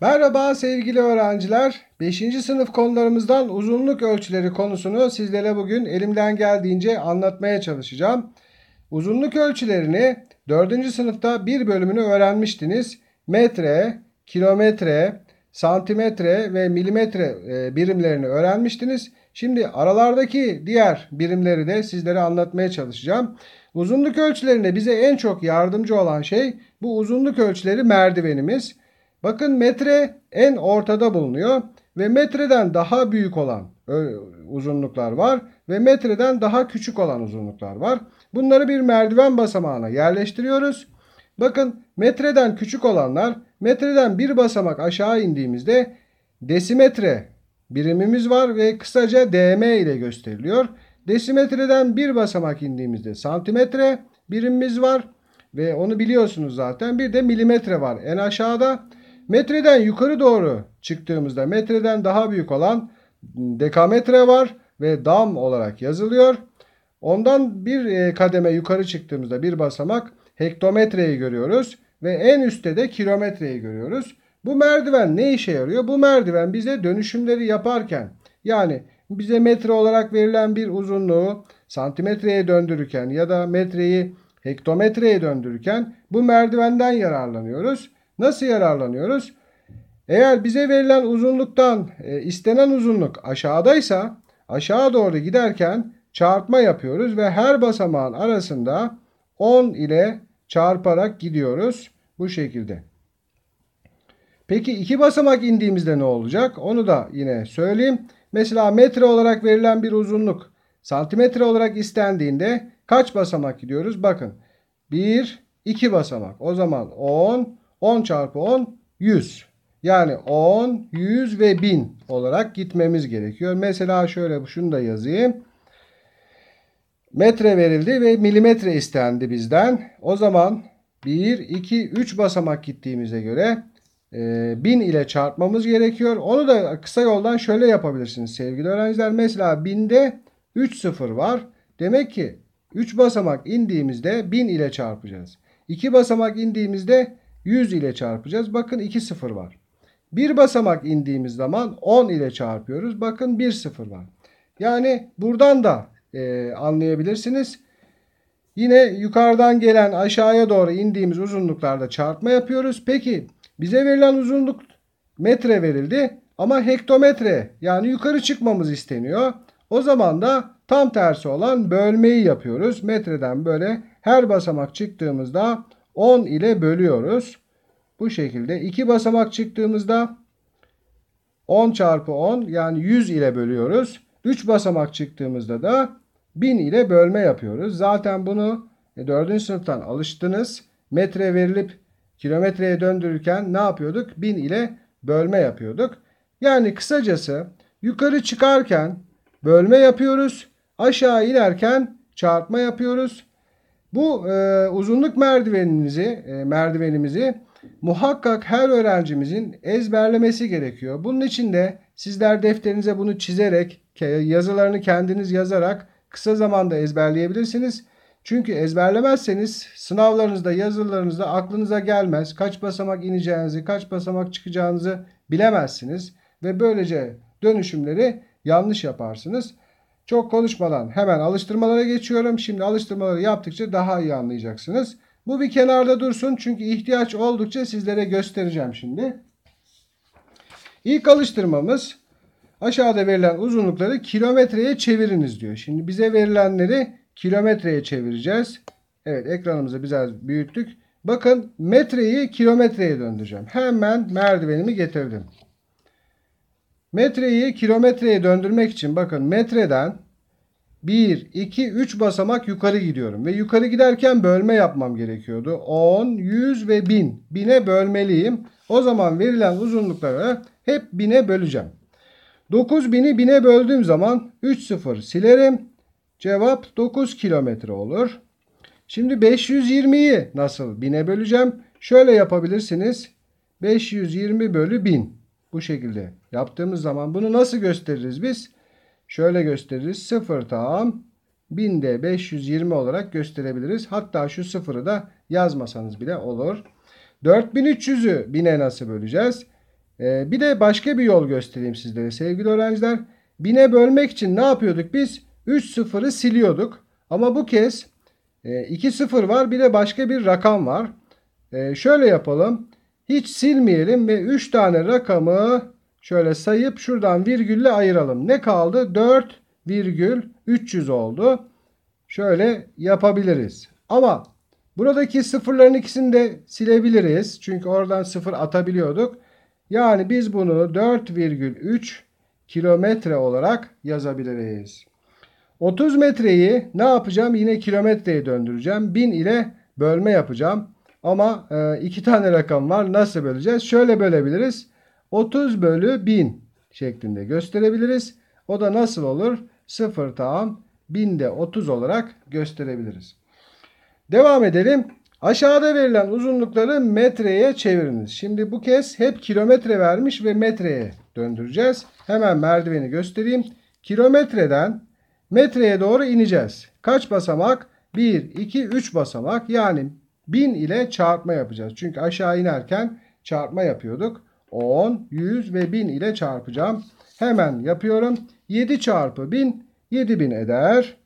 Merhaba sevgili öğrenciler. 5. sınıf konularımızdan uzunluk ölçüleri konusunu sizlere bugün elimden geldiğince anlatmaya çalışacağım. Uzunluk ölçülerini 4. sınıfta bir bölümünü öğrenmiştiniz. Metre, kilometre, santimetre ve milimetre e, birimlerini öğrenmiştiniz. Şimdi aralardaki diğer birimleri de sizlere anlatmaya çalışacağım. Uzunluk ölçülerinde bize en çok yardımcı olan şey bu uzunluk ölçüleri merdivenimiz. Bakın metre en ortada bulunuyor ve metreden daha büyük olan uzunluklar var ve metreden daha küçük olan uzunluklar var. Bunları bir merdiven basamağına yerleştiriyoruz. Bakın metreden küçük olanlar metreden bir basamak aşağı indiğimizde desimetre birimimiz var ve kısaca DM ile gösteriliyor. Desimetreden bir basamak indiğimizde santimetre birimimiz var ve onu biliyorsunuz zaten. Bir de milimetre var en aşağıda. Metreden yukarı doğru çıktığımızda metreden daha büyük olan dekametre var ve dam olarak yazılıyor. Ondan bir e, kademe yukarı çıktığımızda bir basamak hektometreyi görüyoruz ve en üstte de kilometreyi görüyoruz. Bu merdiven ne işe yarıyor? Bu merdiven bize dönüşümleri yaparken yani bize metre olarak verilen bir uzunluğu santimetreye döndürürken ya da metreyi hektometreye döndürürken bu merdivenden yararlanıyoruz. Nasıl yararlanıyoruz? Eğer bize verilen uzunluktan e, istenen uzunluk aşağıdaysa aşağı doğru giderken çarpma yapıyoruz ve her basamağın arasında 10 ile çarparak gidiyoruz bu şekilde. Peki iki basamak indiğimizde ne olacak? Onu da yine söyleyeyim. Mesela metre olarak verilen bir uzunluk santimetre olarak istendiğinde kaç basamak gidiyoruz? Bakın 1, 2 basamak. O zaman 10, 10 çarpı 10 100. Yani 10, 100 ve 1000 olarak gitmemiz gerekiyor. Mesela şöyle şunu da yazayım. Metre verildi ve milimetre istendi bizden. O zaman 1, 2, 3 basamak gittiğimize göre 1000 e, ile çarpmamız gerekiyor. Onu da kısa yoldan şöyle yapabilirsiniz sevgili öğrenciler. Mesela 1000'de 3 sıfır var. Demek ki 3 basamak indiğimizde 1000 ile çarpacağız. 2 basamak indiğimizde 100 ile çarpacağız. Bakın 2 sıfır var. Bir basamak indiğimiz zaman 10 ile çarpıyoruz. Bakın 1 sıfır var. Yani buradan da e, anlayabilirsiniz. Yine yukarıdan gelen aşağıya doğru indiğimiz uzunluklarda çarpma yapıyoruz. Peki bize verilen uzunluk metre verildi ama hektometre yani yukarı çıkmamız isteniyor. O zaman da tam tersi olan bölmeyi yapıyoruz. Metreden böyle her basamak çıktığımızda 10 ile bölüyoruz. Bu şekilde iki basamak çıktığımızda 10 çarpı 10 yani 100 ile bölüyoruz. 3 basamak çıktığımızda da 1000 ile bölme yapıyoruz. Zaten bunu 4. E, sınıftan alıştınız. Metre verilip kilometreye döndürürken ne yapıyorduk? 1000 ile bölme yapıyorduk. Yani kısacası yukarı çıkarken bölme yapıyoruz. Aşağı inerken çarpma yapıyoruz. Bu e, uzunluk merdivenimizi, e, merdivenimizi muhakkak her öğrencimizin ezberlemesi gerekiyor. Bunun için de sizler defterinize bunu çizerek, yazılarını kendiniz yazarak kısa zamanda ezberleyebilirsiniz. Çünkü ezberlemezseniz sınavlarınızda, yazılarınızda aklınıza gelmez. Kaç basamak ineceğinizi, kaç basamak çıkacağınızı bilemezsiniz ve böylece dönüşümleri yanlış yaparsınız. Çok konuşmadan hemen alıştırmalara geçiyorum. Şimdi alıştırmaları yaptıkça daha iyi anlayacaksınız. Bu bir kenarda dursun çünkü ihtiyaç oldukça sizlere göstereceğim şimdi. İlk alıştırmamız aşağıda verilen uzunlukları kilometreye çeviriniz diyor. Şimdi bize verilenleri kilometreye çevireceğiz. Evet ekranımızı biraz büyüttük. Bakın metreyi kilometreye döndüreceğim. Hemen merdivenimi getirdim. Metreyi kilometreye döndürmek için bakın metreden 1, 2, 3 basamak yukarı gidiyorum. Ve yukarı giderken bölme yapmam gerekiyordu. 10, 100 ve 1000. 1000'e bölmeliyim. O zaman verilen uzunlukları hep 1000'e böleceğim. 9000'i 1000'e böldüğüm zaman 3 sıfır silerim. Cevap 9 kilometre olur. Şimdi 520'yi nasıl 1000'e böleceğim? Şöyle yapabilirsiniz. 520 bölü 1000. Bu şekilde yaptığımız zaman bunu nasıl gösteririz biz? Şöyle gösteririz. 0 tam 1000'de 520 olarak gösterebiliriz. Hatta şu sıfırı da yazmasanız bile olur. 4300'ü 1000'e nasıl böleceğiz? Ee, bir de başka bir yol göstereyim sizlere sevgili öğrenciler. 1000'e bölmek için ne yapıyorduk biz? 3 sıfırı siliyorduk. Ama bu kez 2 e, sıfır var bir de başka bir rakam var. Ee, şöyle yapalım. Hiç silmeyelim ve 3 tane rakamı şöyle sayıp şuradan virgülle ayıralım. Ne kaldı? 4 virgül 300 oldu. Şöyle yapabiliriz. Ama buradaki sıfırların ikisini de silebiliriz. Çünkü oradan sıfır atabiliyorduk. Yani biz bunu 4,3 kilometre olarak yazabiliriz. 30 metreyi ne yapacağım? Yine kilometreye döndüreceğim. 1000 ile bölme yapacağım. Ama e, iki tane rakam var. Nasıl böleceğiz? Şöyle bölebiliriz. 30 bölü 1000 şeklinde gösterebiliriz. O da nasıl olur? 0 tam 1000'de 30 olarak gösterebiliriz. Devam edelim. Aşağıda verilen uzunlukları metreye çeviriniz. Şimdi bu kez hep kilometre vermiş ve metreye döndüreceğiz. Hemen merdiveni göstereyim. Kilometreden metreye doğru ineceğiz. Kaç basamak? 1, 2, 3 basamak. Yani 1000 ile çarpma yapacağız. Çünkü aşağı inerken çarpma yapıyorduk. 10, 100 ve 1000 ile çarpacağım. Hemen yapıyorum. 7 çarpı 1000 7000 eder.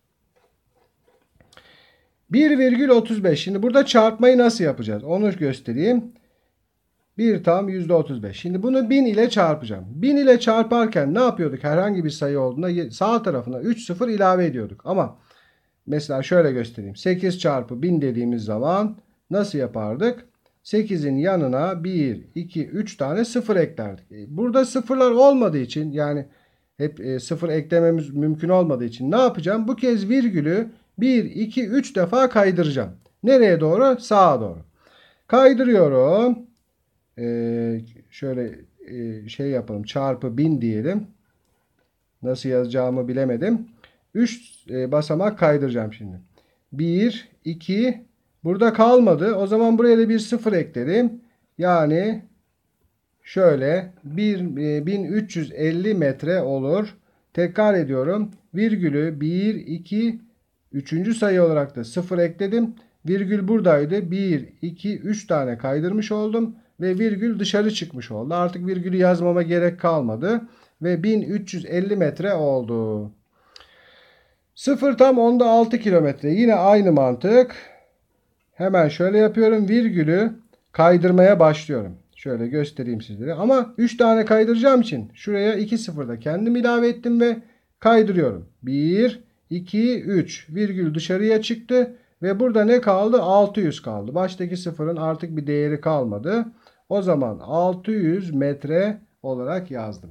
1,35. Şimdi burada çarpmayı nasıl yapacağız? Onu göstereyim. 1 tam %35. Şimdi bunu 1000 ile çarpacağım. 1000 ile çarparken ne yapıyorduk? Herhangi bir sayı olduğunda sağ tarafına 3 sıfır ilave ediyorduk. Ama mesela şöyle göstereyim. 8 çarpı 1000 dediğimiz zaman nasıl yapardık? 8'in yanına 1, 2, 3 tane 0 eklerdik. E, burada sıfırlar olmadığı için yani hep e, sıfır eklememiz mümkün olmadığı için ne yapacağım? Bu kez virgülü 1, 2, 3 defa kaydıracağım. Nereye doğru? Sağa doğru. Kaydırıyorum. Ee, şöyle e, şey yapalım. Çarpı 1000 diyelim. Nasıl yazacağımı bilemedim. 3 e, basamak kaydıracağım şimdi. 1, 2, Burada kalmadı. O zaman buraya da bir sıfır ekledim. Yani şöyle 1350 e, metre olur. Tekrar ediyorum. Virgülü 1, 2, 3. sayı olarak da sıfır ekledim. Virgül buradaydı. 1, 2, 3 tane kaydırmış oldum. Ve virgül dışarı çıkmış oldu. Artık virgülü yazmama gerek kalmadı. Ve 1350 metre oldu. Sıfır tam onda 6 kilometre. Yine aynı mantık. Hemen şöyle yapıyorum. Virgülü kaydırmaya başlıyorum. Şöyle göstereyim sizlere. Ama 3 tane kaydıracağım için şuraya 2 da kendim ilave ettim ve kaydırıyorum. 1, 2, 3 virgül dışarıya çıktı. Ve burada ne kaldı? 600 kaldı. Baştaki sıfırın artık bir değeri kalmadı. O zaman 600 metre olarak yazdım.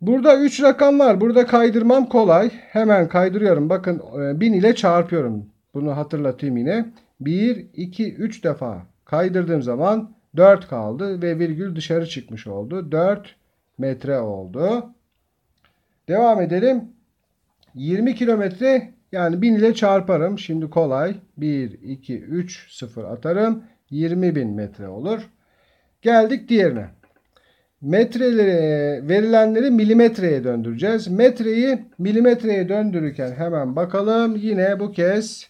Burada 3 rakam var. Burada kaydırmam kolay. Hemen kaydırıyorum. Bakın 1000 e, ile çarpıyorum. Bunu hatırlatayım yine. 1, 2, 3 defa kaydırdığım zaman 4 kaldı ve virgül dışarı çıkmış oldu. 4 metre oldu. Devam edelim. 20 kilometre yani 1000 ile çarparım. Şimdi kolay. 1, 2, 3, 0 atarım. 20 bin metre olur. Geldik diğerine. Metreleri, verilenleri milimetreye döndüreceğiz. Metreyi milimetreye döndürürken hemen bakalım. Yine bu kez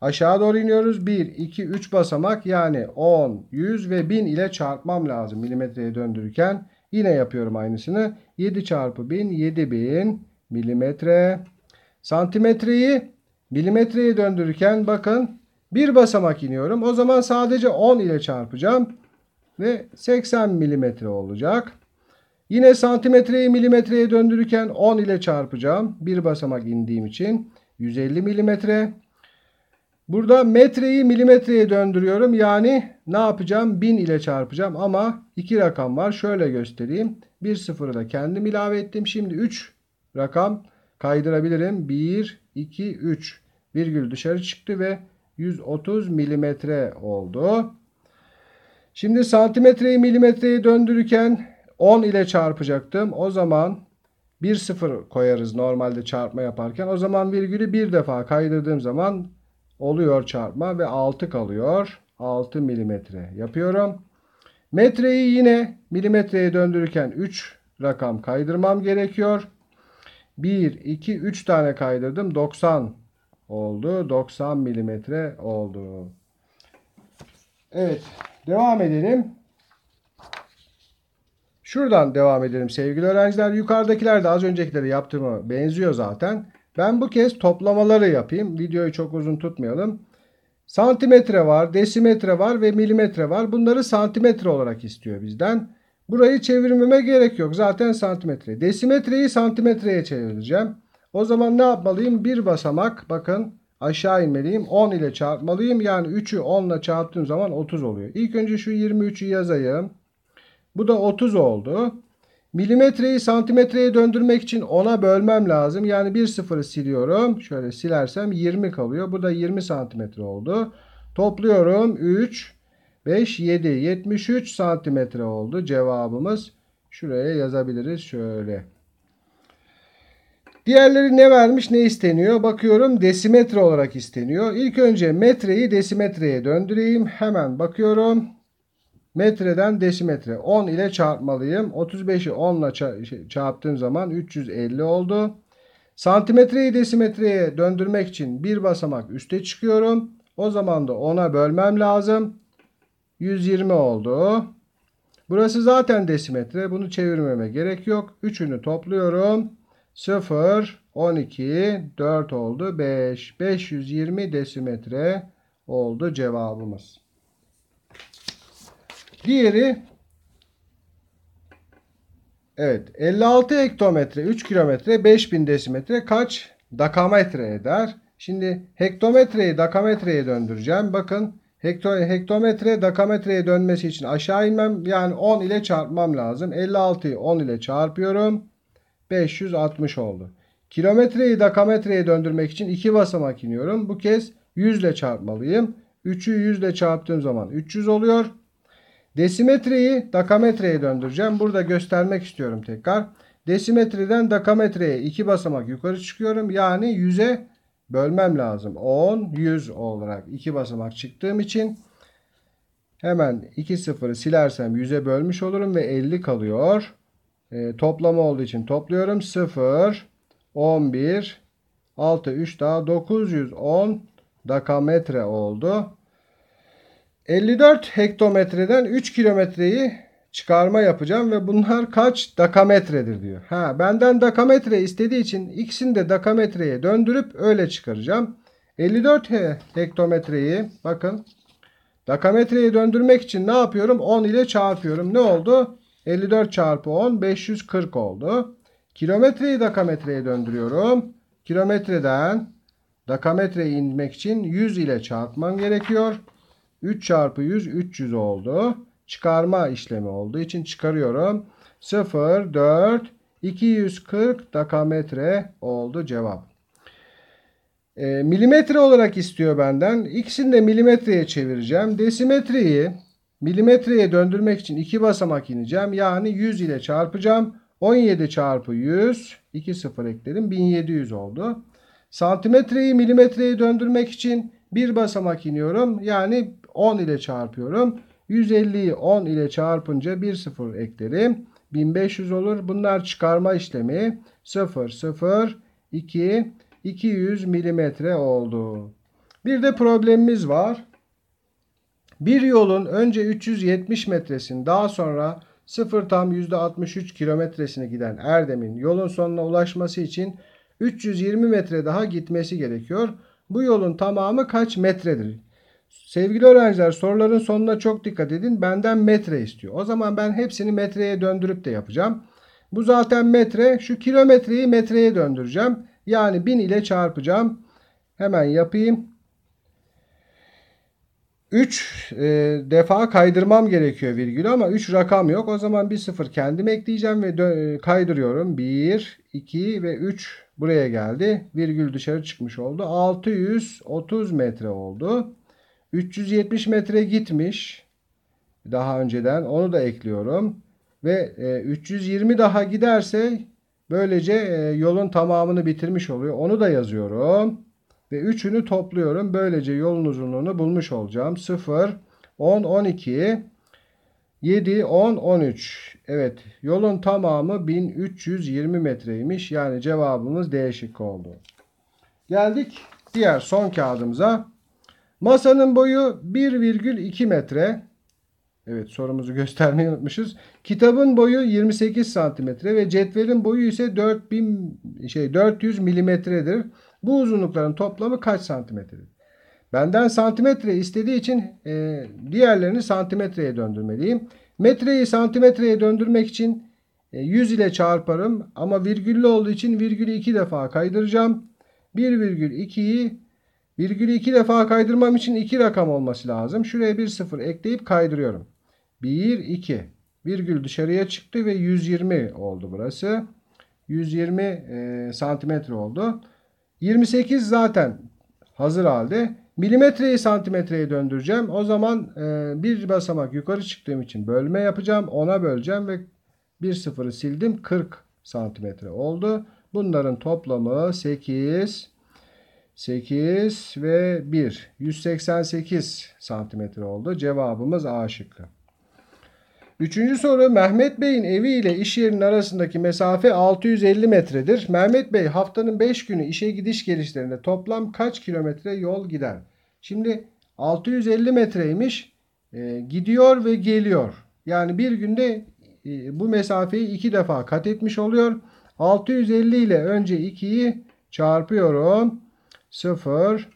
Aşağı doğru iniyoruz. 1, 2, 3 basamak yani 10, 100 ve 1000 ile çarpmam lazım milimetreye döndürürken. Yine yapıyorum aynısını. 7 çarpı 1000, 7000 milimetre. Santimetreyi milimetreye döndürürken bakın bir basamak iniyorum. O zaman sadece 10 ile çarpacağım. Ve 80 milimetre olacak. Yine santimetreyi milimetreye döndürürken 10 ile çarpacağım. Bir basamak indiğim için 150 milimetre. Burada metreyi milimetreye döndürüyorum. Yani ne yapacağım? 1000 ile çarpacağım ama iki rakam var. Şöyle göstereyim. Bir sıfırı da kendim ilave ettim. Şimdi 3 rakam kaydırabilirim. 1, 2, 3 virgül dışarı çıktı ve 130 milimetre oldu. Şimdi santimetreyi milimetreye döndürürken 10 ile çarpacaktım. O zaman 1 sıfır koyarız normalde çarpma yaparken. O zaman virgülü bir defa kaydırdığım zaman oluyor çarpma ve 6 kalıyor. 6 milimetre yapıyorum. Metreyi yine milimetreye döndürürken 3 rakam kaydırmam gerekiyor. 1, 2, 3 tane kaydırdım. 90 oldu. 90 milimetre oldu. Evet. Devam edelim. Şuradan devam edelim sevgili öğrenciler. Yukarıdakiler de az öncekilere yaptığımı benziyor zaten. Ben bu kez toplamaları yapayım. Videoyu çok uzun tutmayalım. Santimetre var, desimetre var ve milimetre var. Bunları santimetre olarak istiyor bizden. Burayı çevirmeme gerek yok. Zaten santimetre. Desimetreyi santimetreye çevireceğim. O zaman ne yapmalıyım? Bir basamak bakın aşağı inmeliyim. 10 ile çarpmalıyım. Yani 3'ü 10 ile çarptığım zaman 30 oluyor. İlk önce şu 23'ü yazayım. Bu da 30 oldu. Milimetreyi santimetreye döndürmek için ona bölmem lazım. Yani bir sıfırı siliyorum. Şöyle silersem 20 kalıyor. Bu da 20 santimetre oldu. Topluyorum. 3, 5, 7, 73 santimetre oldu cevabımız. Şuraya yazabiliriz şöyle. Diğerleri ne vermiş ne isteniyor? Bakıyorum desimetre olarak isteniyor. İlk önce metreyi desimetreye döndüreyim. Hemen bakıyorum. Metreden desimetre 10 ile çarpmalıyım. 35'i 10 ile çarptığım zaman 350 oldu. Santimetreyi desimetreye döndürmek için bir basamak üste çıkıyorum. O zaman da 10'a bölmem lazım. 120 oldu. Burası zaten desimetre. Bunu çevirmeme gerek yok. Üçünü topluyorum. 0, 12, 4 oldu. 5, 520 desimetre oldu cevabımız. Diğeri Evet 56 hektometre 3 kilometre 5000 desimetre kaç dakametre eder? Şimdi hektometreyi dakametreye döndüreceğim. Bakın hekto, hektometre dakametreye dönmesi için aşağı inmem yani 10 ile çarpmam lazım. 56'yı 10 ile çarpıyorum. 560 oldu. Kilometreyi dakametreye döndürmek için iki basamak iniyorum. Bu kez 100 ile çarpmalıyım. 3'ü 100 ile çarptığım zaman 300 oluyor. Desimetreyi dakametreye döndüreceğim. Burada göstermek istiyorum tekrar. Desimetreden dakametreye iki basamak yukarı çıkıyorum. Yani 100'e bölmem lazım. 10, 100 olarak iki basamak çıktığım için hemen iki sıfırı silersem 100'e bölmüş olurum ve 50 kalıyor. E, toplama olduğu için topluyorum. 0, 11, 6, 3 daha 910 dakametre oldu. 54 hektometreden 3 kilometreyi çıkarma yapacağım ve bunlar kaç dakametredir diyor. Ha benden dakametre istediği için ikisini de dakametreye döndürüp öyle çıkaracağım. 54 hektometreyi bakın dakametreye döndürmek için ne yapıyorum? 10 ile çarpıyorum. Ne oldu? 54 çarpı 10 540 oldu. Kilometreyi dakametreye döndürüyorum. Kilometreden dakametreye inmek için 100 ile çarpmam gerekiyor. 3 çarpı 100 300 oldu. Çıkarma işlemi olduğu için çıkarıyorum. 0, 4, 240 dakametre oldu cevap. E, milimetre olarak istiyor benden. İkisini de milimetreye çevireceğim. Desimetreyi milimetreye döndürmek için iki basamak ineceğim. Yani 100 ile çarpacağım. 17 çarpı 100 2 sıfır ekledim 1700 oldu. Santimetreyi milimetreye döndürmek için bir basamak iniyorum. Yani 10 ile çarpıyorum. 150'yi 10 ile çarpınca bir sıfır eklerim. 1500 olur. Bunlar çıkarma işlemi. 0, 0, 2, 200 milimetre oldu. Bir de problemimiz var. Bir yolun önce 370 metresini daha sonra 0 tam %63 kilometresini giden Erdem'in yolun sonuna ulaşması için 320 metre daha gitmesi gerekiyor. Bu yolun tamamı kaç metredir? Sevgili öğrenciler soruların sonuna çok dikkat edin. Benden metre istiyor. O zaman ben hepsini metreye döndürüp de yapacağım. Bu zaten metre. Şu kilometreyi metreye döndüreceğim. Yani 1000 ile çarpacağım. Hemen yapayım. 3 e, defa kaydırmam gerekiyor virgül ama 3 rakam yok. O zaman bir sıfır kendim ekleyeceğim ve e, kaydırıyorum. 1, 2 ve 3 buraya geldi. Virgül dışarı çıkmış oldu. 630 metre oldu. 370 metre gitmiş. Daha önceden onu da ekliyorum. Ve 320 e, daha giderse böylece e, yolun tamamını bitirmiş oluyor. Onu da yazıyorum. Ve üçünü topluyorum. Böylece yolun uzunluğunu bulmuş olacağım. 0, 10, 12, 7, 10, 13. Evet yolun tamamı 1320 metreymiş. Yani cevabımız değişik oldu. Geldik diğer son kağıdımıza. Masanın boyu 1,2 metre. Evet sorumuzu göstermeyi unutmuşuz. Kitabın boyu 28 santimetre ve cetvelin boyu ise 4000 şey 400 milimetredir. Bu uzunlukların toplamı kaç santimetredir? Benden santimetre istediği için e, diğerlerini santimetreye döndürmeliyim. Metreyi santimetreye döndürmek için 100 e, ile çarparım ama virgüllü olduğu için virgülü 2 defa kaydıracağım. 1,2'yi Virgülü iki defa kaydırmam için iki rakam olması lazım. Şuraya bir sıfır ekleyip kaydırıyorum. 1, 2. Virgül dışarıya çıktı ve 120 oldu burası. 120 e, santimetre oldu. 28 zaten hazır halde. Milimetreyi santimetreye döndüreceğim. O zaman e, bir basamak yukarı çıktığım için bölme yapacağım. Ona böleceğim ve bir sıfırı sildim. 40 santimetre oldu. Bunların toplamı 8 8 ve 1. 188 santimetre oldu. Cevabımız A şıkkı. Üçüncü soru Mehmet Bey'in evi ile iş yerinin arasındaki mesafe 650 metredir. Mehmet Bey haftanın 5 günü işe gidiş gelişlerinde toplam kaç kilometre yol gider? Şimdi 650 metreymiş e, gidiyor ve geliyor. Yani bir günde e, bu mesafeyi iki defa kat etmiş oluyor. 650 ile önce 2'yi çarpıyorum. 0,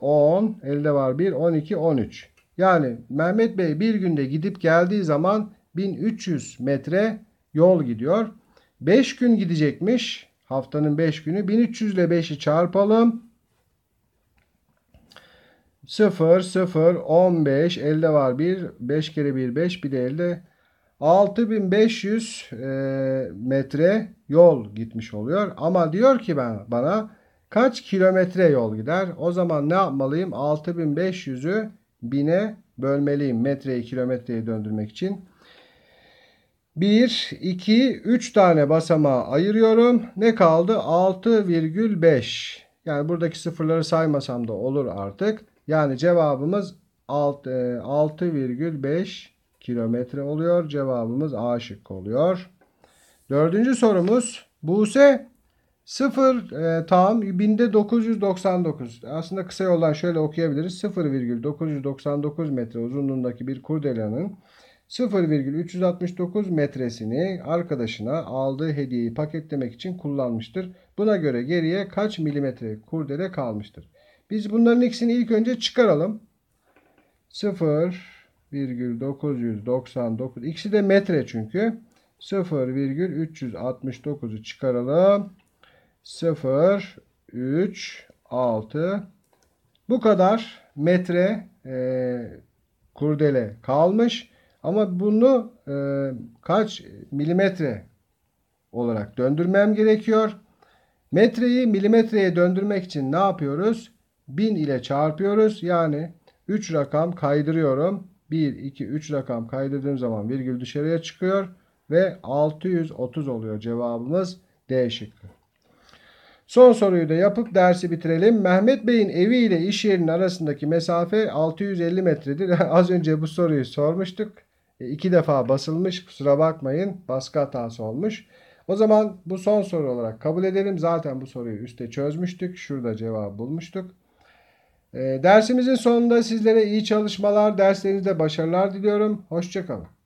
10, e, elde var 1, 12, 13. Yani Mehmet Bey bir günde gidip geldiği zaman 1300 metre yol gidiyor. 5 gün gidecekmiş. Haftanın 5 günü. 1300 ile 5'i çarpalım. 0, 0, 15, elde var 1, 5 kere 1, 5, bir de 50. 6500 e, metre yol gitmiş oluyor. Ama diyor ki ben bana Kaç kilometre yol gider? O zaman ne yapmalıyım? 6500'ü 1000'e bölmeliyim. Metreyi kilometreye döndürmek için. 1, 2, 3 tane basamağı ayırıyorum. Ne kaldı? 6,5. Yani buradaki sıfırları saymasam da olur artık. Yani cevabımız 6,5 e, kilometre oluyor. Cevabımız A şıkkı oluyor. Dördüncü sorumuz. Buse 0 e, tam 999. Aslında kısa yoldan şöyle okuyabiliriz. 0,999 metre uzunluğundaki bir kurdelanın 0,369 metresini arkadaşına aldığı hediyeyi paketlemek için kullanmıştır. Buna göre geriye kaç milimetre kurdele kalmıştır? Biz bunların ikisini ilk önce çıkaralım. 0,999 ikisi de metre çünkü. 0,369'u çıkaralım. 0, 3, 6. Bu kadar metre e, kurdele kalmış. Ama bunu e, kaç milimetre olarak döndürmem gerekiyor. Metreyi milimetreye döndürmek için ne yapıyoruz? 1000 ile çarpıyoruz. Yani 3 rakam kaydırıyorum. 1, 2, 3 rakam kaydırdığım zaman virgül dışarıya çıkıyor. Ve 630 oluyor cevabımız D şıkkı. Son soruyu da yapıp dersi bitirelim. Mehmet Bey'in evi ile iş yerinin arasındaki mesafe 650 metredir. Az önce bu soruyu sormuştuk. E, iki defa basılmış. Kusura bakmayın. Baskı hatası olmuş. O zaman bu son soru olarak kabul edelim. Zaten bu soruyu üstte çözmüştük. Şurada cevabı bulmuştuk. E, dersimizin sonunda sizlere iyi çalışmalar, derslerinizde başarılar diliyorum. Hoşçakalın.